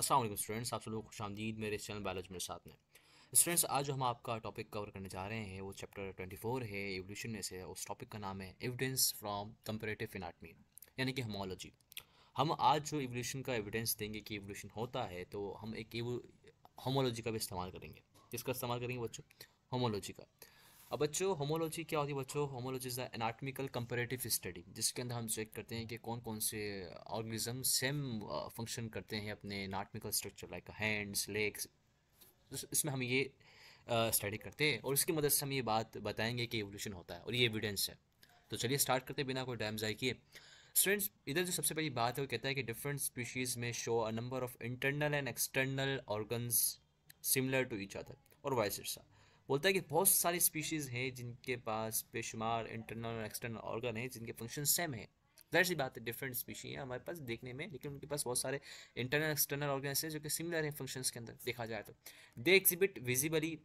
Aslam students आप सब लोग खुश आमदीद मेरे चैनल बायोलॉजी मेरे साथ में स्टूडेंट्स आज हम आपका टॉपिक कवर करने जा रहे हैं वो चैप्टर 24 है एवोल्यूशन में से उस टॉपिक का नाम है एविडेंस फ्रॉम कंपेरेटिव इनाटमी यानी कि हमोलॉजी हम आज जो एवोल्यूशन का एविडेंस देंगे कि एवोल्यूशन होता है तो हम एक होमोलॉजी का भी इस्तेमाल करेंगे किसका इस्तेमाल करेंगे बच्चों होमोलॉजी का अब बच्चों होमोलॉजी क्या होती है बच्चों homology is the anatomical comparative study जिसके अंदर हम चेक करते हैं कि कौन कौन से ऑर्गेनिज्म सेम फंक्शन करते हैं अपने anatomical structure like hands legs इसमें हम ये स्टडी uh, करते हैं और इसकी मदद से हम ये बात बताएंगे कि एवोल्यूशन होता है और ये एविडेंस है तो चलिए स्टार्ट करते बिना कोई डैम जाए किए स्टूडेंट्स इधर जो सबसे पहली बात है वो कहता है कि डिफरेंट स्पीशीज़ में show a number of internal and external organs similar to each other और वाइस इट्सा बोलता है कि बहुत सारी स्पीशीज़ हैं जिनके पास बेशुमार इंटरनल और एक्सटर्नल ऑर्गन हैं जिनके फंक्शन सेम है जाहिर सी बात है डिफरेंट स्पीशी हैं हमारे पास देखने में लेकिन उनके पास बहुत सारे इंटरनल एक्सटर्नल ऑर्गन्स हैं जो कि सिमिलर हैं फंक्शंस के अंदर देखा जाए तो they exhibit visibly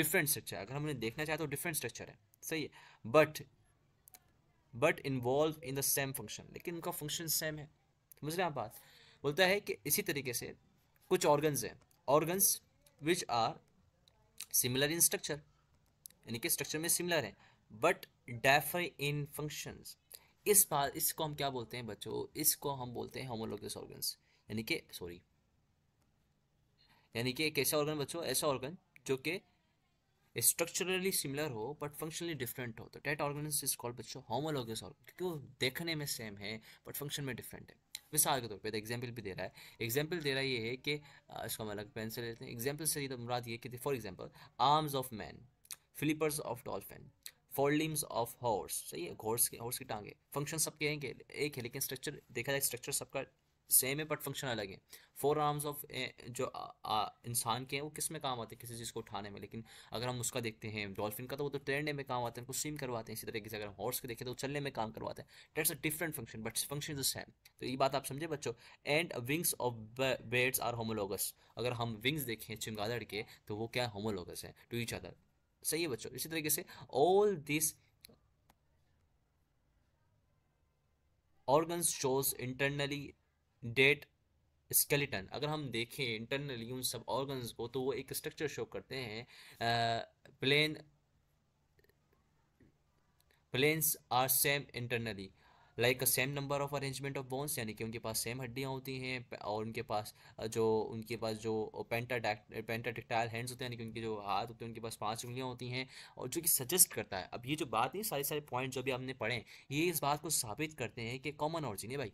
different structure अगर हम उन्हें देखना चाहें तो डिफरेंट स्ट्रक्चर है सही है but but involve in the same function लेकिन उनका फंक्शन सेम है समझ रहे आप बात बोलता है कि इसी तरीके से कुछ ऑर्गन्स हैं organs which are similar in structure यानी कि स्ट्रक्चर में सिमिलर है बट डेफर इन फंक्शन इस बात इसको हम क्या बोलते हैं बच्चों इसको हम बोलते हैं होमोलोगस ऑर्गन्स यानी कि सॉरी यानी कि एक ऐसा ऑर्गन बच्चों ऐसा ऑर्गन जो कि स्ट्रक्चरली सिमिलर हो बट फंक्शनली डिफरेंट हो तो टेट ऑर्गन इज कॉल्ड बच्चों होमोलोगस ऑर्गन क्योंकि वो देखने में सेम है बट फंक्शन में डिफरेंट है मिसाल के तौर पर एग्जाम्पल भी दे रहा है एग्जाम्पल दे रहा ये है कि इसको हम अलग पेंसिल लेते हैं एग्जाम्पल से ये तो मुराद ये कि for example arms of man flippers of dolphin forelimbs of horse सही है हॉर्स के हॉर्स की टांगे फंक्शन सबके हैं एक है लेकिन स्ट्रक्चर देखा जाए स्ट्रक्चर सबका सेम है बट फंक्शन अलग है फोर आर्म्स ऑफ जो इंसान के हैं वो किस में काम आते हैं किसी चीज़ को उठाने में लेकिन अगर हम उसका देखते हैं डॉल्फिन का तो वो तो तैरने में काम आते हैं उनको स्विम करवाते हैं इसी तरीके से अगर हम हॉर्स को देखें तो चलने में काम करवाते हैं that's a different function but function is same तो ये बात आप समझे बच्चों and wings of birds are homologous अगर हम विंग्स देखें चिमगादड़ के तो वो क्या होमोलोगस है टू ईच अदर सही है बच्चों इसी तरीके से all this organs shows internally that skeleton अगर हम देखें इंटरनली उन सब ऑर्गन्स को तो वो एक स्ट्रक्चर शो करते हैं plan plans are same internally like a same number of arrangement of bones यानी कि उनके पास सेम हड्डियाँ होती हैं और उनके पास जो उनके पास जो पेंटाडैक्ट पेंटाटेक्टाइल हैंड्स होते हैं यानी कि उनके जो हाथ होते हैं उनके पास पांच उंगलियाँ होती हैं और जो कि सजेस्ट करता है अब ये जो बात है सारे सारे पॉइंट जो भी हमने पढ़े ये इस बात को साबित करते हैं कि कॉमन ऑर्जिन है भाई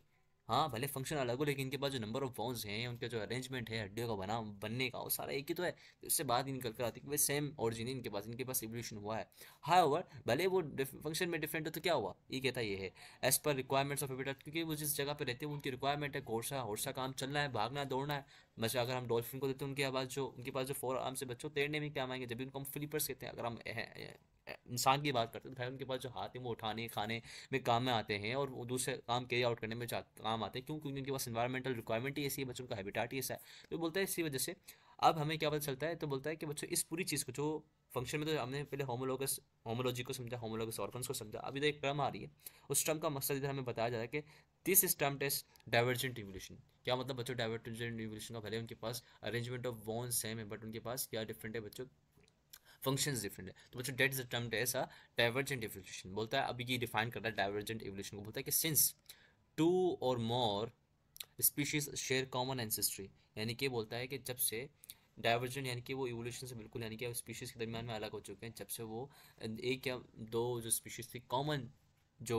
हाँ भले फंक्शन अलग हो लेकिन इनके पास जो नंबर ऑफ बोन्स हैं उनका जो अरेंजमेंट है हड्डियों का बना बनने का वो सारा एक ही तो है तो इससे बात निकल कर आती है कि भाई सेम ओरिजिन इनके पास इनके पास इवोल्यूशन हुआ है हाई ओवर भले वो फंक्शन में डिफरेंट हो तो क्या हुआ ये कहता ये है एज पर रिक्वायरमेंट्स ऑफ एबिटेट क्योंकि वो जिस जगह पर रहते हैं उनकी रिक्वायरमेंट है घोड़सा होरसा काम चलना है भागना दौड़ना है बच्चा अगर हम डॉल्फिन को देते हैं उनके आवाज़ जो उनके पास जो फोर आर्म से बच्चों तैरने में काम आएंगे जब भी उनको हम फ्लिपर्स कहते हैं अगर हम इंसान की बात करते हैं तो भाई उनके पास जो हाथ हैं वो उठाने खाने में काम में आते हैं और वो दूसरे काम कैरी आउट करने में काम आते हैं क्यों क्योंकि उनके पास इन्वायरमेंटल रिक्वायरमेंट ही ऐसी है बच्चों का हैबिटाट ही ऐसा है तो बोलता है इसी वजह से अब हमें क्या पता चलता है तो बोलता है कि बच्चों इस पूरी चीज़ को जो फंक्शन में तो हमने पहले होमोलोगस होमोलॉजी को समझा होमोलोगस ऑर्गन्स को समझा अभी तो एक टर्म आ रही है उस टर्म का मकसद इधर हमें बताया जा रहा है कि this stem term test divergent revolution क्या मतलब बच्चों डाइवर्जेंट रिवोल्यूशन का भले उनके पास अरेंजमेंट ऑफ बोन सेम है बट उनके पास क्या डिफरेंट है बच्चों फंक्शंस डिफरेंट है तो बच्चों that is the term test divergent evolution बोलता है अभी ये डिफाइन करता है डाइवर्जेंट इवोल्यूशन को बोलता है कि since two or more species share common ancestry यानी कि बोलता है कि जब से डाइवर्जेंट यानी कि वो इवोल्यूशन से बिल्कुल यानी कि अब स्पीशीज़ के दरमियान में अलग हो चुके हैं जब से वो एक या दो जो स्पीशीज़ थी कॉमन जो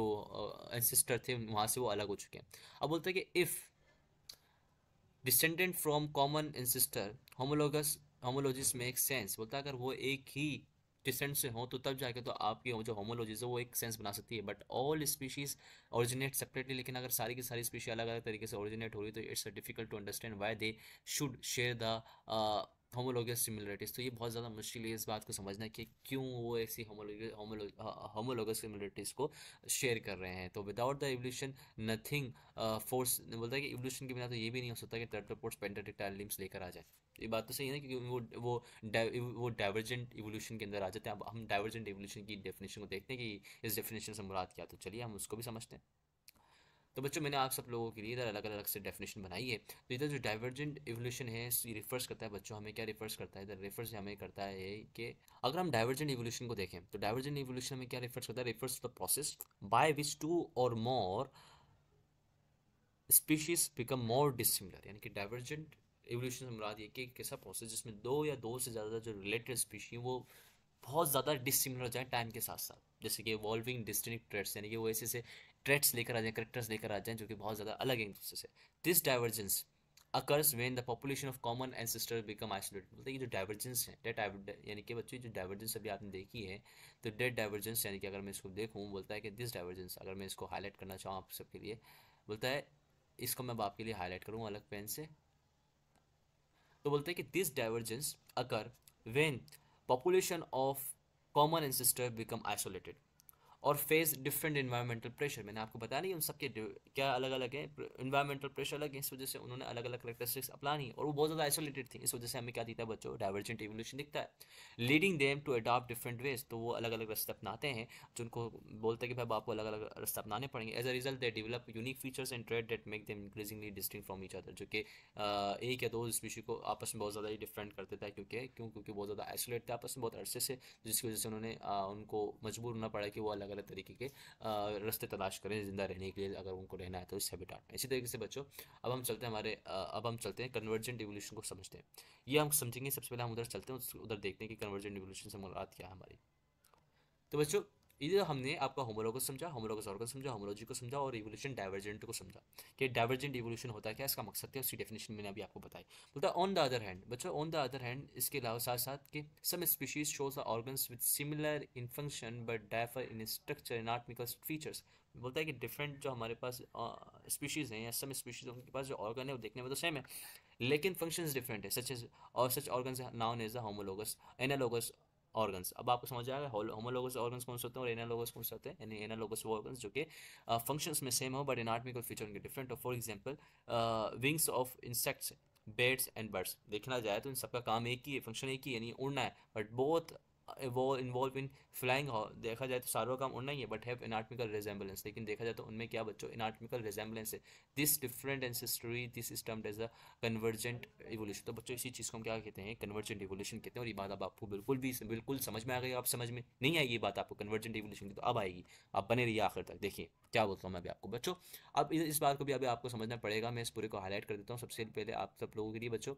एंसिस्टर थे वहाँ से वो अलग हो चुके हैं अब बोलते हैं कि if descendant from common ancestor homologous homologies make sense बोलता है अगर वो एक ही डिसेंट से हों तो तब जाके तो आपकी जो होमोलॉजीज है वो एक सेंस बना सकती है but all species originate separately लेकिन अगर सारी की सारी स्पीशी अलग अलग तरीके से ओरिजिनेट हो रही तो it's difficult to understand why they should share the homologous similarities तो ये बहुत ज़्यादा मुश्किल है इस बात को समझना कि क्यों वो ऐसी होमोलोग होमोलोगस सिमिलरिटीज़ को शेयर कर रहे हैं तो without the evolution nothing force बोलता है कि एवोल्यूशन के बिना तो ये भी नहीं हो सकता कि टर्टोपोर्ट्स पेंटेटिक टाइलिम्स लेकर आ जाए ये बात तो सही है ना क्योंकि वो वो वो डाइवर्जेंट इवोल्यूशन के अंदर आ जाते हैं अब हम डाइवर्जेंट इवोल्यूशन की डेफिनेशन को देखते हैं कि इस डेफिनेशन से मुराद क्या तो चलिए हम उसको भी समझते हैं तो बच्चों मैंने आप सब लोगों के लिए इधर अलग अलग से डेफिनेशन बनाई है तो इधर जो डाइवर्जेंट इवोल्यूशन है ये रिफर्स करता है बच्चों हमें क्या रिफर्स करता है इधर रिफर्स हमें करता है कि अगर हम डाइवर्जेंट इवोल्यूशन को देखें तो डाइवर्जेंट इवोल्यूशन हमें क्या रिफर्स करता है refers to the process by which two or more species become more dissimilar यानी कि डाइवर्जेंट इवोल्यूशन से मुराद ये कि एक ऐसा प्रोसेस जिसमें दो या दो से ज़्यादा जो रिलेटेड स्पीशी वो बहुत ज़्यादा डिसिमिलर हो जाए टाइम के साथ साथ जैसे कि वॉल्विंग डिस्टिंग ट्रेड्स यानी कि वो ऐसे ऐसे ट्रेड्स लेकर आ जाएँ करेक्टर्स लेकर आ जाएँ जो कि बहुत ज़्यादा अलग हैं एक दूसरे से this divergence occurs when the population of common ancestor become isolate मतलब ये जो डाइवर्जेंस है डेट यानी कि बच्चों जो डाइवर्जेंस अभी आपने देखी है तो डेट डाइवर्जेंस यानी कि अगर मैं इसको देखूँ बोलता है कि दिस डाइवर्जेंस अगर मैं इसको हाईलाइट करना चाहूँ आप सबके लिए बोलता है इसको मैं आपके लिए हाईलाइट करूँगा अलग पेन से तो बोलते हैं कि this divergence occur when population of common ancestor become isolated और फेस डिफरेंट इन्वायरमेंटल प्रेशर मैंने आपको बताया नहीं उन सबके क्या अलग अलग है इन्वायरमेंटल प्रेशर अलग है इस वजह से उन्होंने अलग अलग करेक्टरिस्टिक्स अपना नहीं और वो बहुत ज़्यादा आइसोलेटेड थी इस वजह से हमें क्या दिखता है बच्चों डाइवर्जेंट एवोल्यूशन दिखता है leading them to adopt different ways तो वो अलग अलग रास्ते अपनाते हैं जिनको बोलते हैं कि भाई आपको अलग अलग रास्ते अपनाने पड़ेंगे as a result they develop unique features and trade that make them increasingly distinct from each other जो कि एक या दो स्पीशी को आपस में बहुत ज़्यादा ही डिफरेंट कर देता है क्योंकि क्यों क्योंकि बहुत ज़्यादा आइसोलेट थे आपस में बहुत अरसे से जिसकी वजह से उन्होंने उनको मजबूर होना पड़ा कि वो अलग गलत तरीके के रास्ते तलाश करें ज़िंदा रहने के लिए अगर उनको रहना है तो इस भी में इसी तरीके से बच्चों अब हम चलते हैं हमारे अब हम चलते हैं कन्वर्जेंट इवोल्यूशन को समझते हैं ये हम समझेंगे सबसे पहले हम उधर चलते हैं उधर देखते हैं कि कन्वर्जेंट इवोल्यूशन से मुलाकात क्या है हमारी तो बच्चों इधर हमने आपका होमोलोगस समझा होमोलोगस ऑर्गन समझा होमोलॉजी को समझा और रिवोल्यूशन डाइवर्जेंट को समझा कि डाइवर्जेंट इवोल्यूशन होता है क्या इसका मकसद क्या उसकी डेफिनेशन मैंने अभी आपको बताई बोलता है ऑन द अदर हैंड बच्चों ऑन द अदर हैंड इसके अलावा साथ साथ कि some species shows the organ with similar in function but differ in structure in anatomical features बोलता है कि डिफरेंट जो हमारे पास स्पीशीज़ हैं या सम स्पीशीज उनके पास जो ऑर्गन है वो देखने में तो सेम है लेकिन फंक्शंस डिफरेंट है such as or such organ known as the homologous analogous organs अब आपको समझ आएगा होमोलोगस ऑर्गन्स कौन से होते हैं और एनालोगस कौन से होते हैं यानी एनालोगस वो ऑर्गन्स जो कि फंक्शंस uh, में सेम हो बट एनाटमिकल फीचर उनके डिफरेंट हो for example wings of insects bats and birds देखना जाए तो इन सबका काम एक ही है फंक्शन एक ही यानी उड़ना है बट बहुत इन्वॉल्व इन फ्लाइंग हो देखा जाए तो सारों काम उड़ना ही है बट हैव इनाटमिकल रिजेंबलेंस लेकिन देखा जाए तो उनमें क्या बच्चों इनाटमिकल रिजेंबलेंस है this different ancestry this is termed as a convergent evolution तो बच्चों इसी चीज़ को हम क्या कहते हैं कन्वर्जेंट इवोल्यूशन कहते हैं और ये बात अब आपको बिल्कुल भी बिल्कुल समझ में आ गई आप समझ में नहीं ये बात आपको कन्वर्जेंट इवोल्यूशन की तो अब आएगी आप बने रहिए आखिर तक देखिए क्या बोलता हूँ मैं अभी आपको बच्चों अब इस बात को भी अभी आपको समझना पड़ेगा मैं इस पूरे को हाईलाइट कर देता हूँ सबसे पहले आप सब लोगों के लिए बच्चों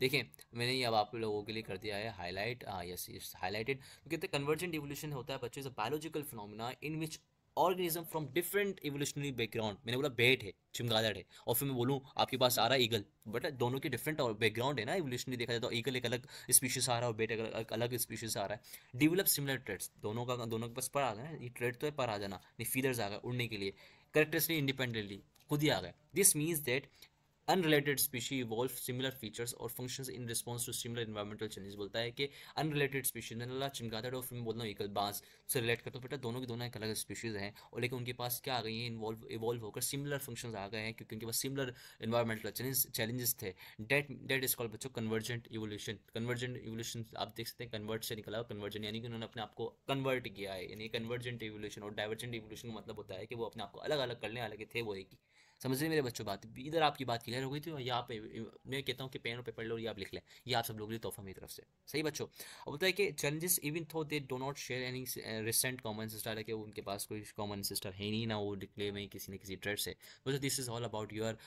देखें मैंने ये अब आप लोगों के लिए कर दिया है हाईलाइट यस इट्स हाईलाइटेड कहते हैं कन्वर्जेंट इवोल्यूशन होता है बच्चों biological phenomena in which organism from different evolutionary background मैंने बोला बेट है चिमगादड़ है और फिर मैं बोलूँ आपके पास आ रहा है ईगल बट दोनों के डिफरेंट और बैकग्राउंड है ना इवोल्यूशनरी देखा जाए तो ईगल एक अलग स्पीशीज आ रहा है और बेट एक अलग, अलग स्पीशीज आ रहा है डिवलप सिमिलर ट्रेड्स दोनों का दोनों के पास पर आ जाए ये ट्रेड तो है पर आ जाना फीलर्स आ गए उड़ने के लिए करेक्टर्सली इंडिपेंडेंटली खुद ही आ गए this means that unrelated species evolve similar features और functions in response to similar environmental changes बोलता है कि अनरिलेटेड स्पीशीज ने चिमकाता है और फिर मैं एकल बांस से रिलेट करता हूँ बेटा दोनों के दोनों एक अलग स्पीशीज़ हैं और लेकिन उनके पास क्या आ गई हैं इन्वॉल्व इवॉल्व होकर सिमिलर फंक्शन आ गए हैं क्योंकि उनके पास सिमिलर इन्वायरमेंटल चैलेंजेस थे डेट डेट इज कॉल बच्चों कन्वर्जेंट इवोल्यूशन कन्वर्जेंट इवोल्यूशन आप देख सकते हैं कन्वर्ट से निकला कन्वर्जेंट यानी कि उन्होंने अपने आपको कन्वर्ट किया है यानी कन्वर्जेंट इवोल्यूशन और डाइवर्जेंट इवोल्यूशन का मतलब होता है कि वो अपने आपको अलग अलग करने अलग थे वो एक ही समझ रहे मेरे बच्चों बात इधर आपकी बात क्लियर हो गई थी और यहाँ पे मैं कहता हूँ कि पेन और पेपर लो ये आप लिख लें ये आप सब लोग लिए तोहफा मेरी तरफ से सही बच्चों अब बताए कि challenges even though they do not share any recent common sister है कि uh, उनके पास कोई कॉमन सिस्टर है नहीं ना वो डिक्ले में किसी न किसी ट्रेड से बोलो this is all about your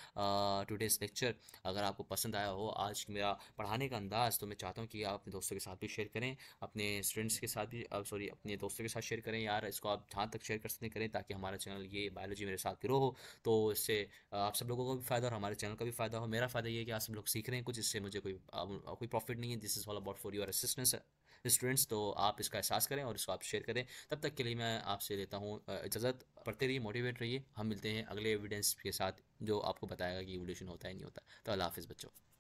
today's lecture अगर आपको पसंद आया हो आज मेरा पढ़ाने का अंदाज़ तो मैं चाहता हूँ कि आप अपने दोस्तों के साथ भी शेयर करें अपने स्टूडेंट्स के साथ भी सॉरी uh, अपने दोस्तों के साथ शेयर करें यार इसको आप जहाँ तक शेयर कर सकते करें ताकि हमारा चैनल ये बायोलॉजी मेरे साथ ग्रो हो तो इससे आप सब लोगों को भी फायदा और हमारे चैनल का भी फायदा हो मेरा फायदा ये है कि आप सब लोग सीख रहे हैं कुछ इससे मुझे कोई कोई प्रॉफिट नहीं है this is all about for your assistance students तो आप इसका एहसास करें और इसको आप शेयर करें तब तक के लिए मैं आपसे लेता हूँ इजाज़त पढ़ते रहिए मोटिवेट रहिए हम मिलते हैं अगले एविडेंस के साथ जो आपको बताएगा कि एवोल्यूशन होता है नहीं होता तो अल्लाह हाफिज़ बच्चों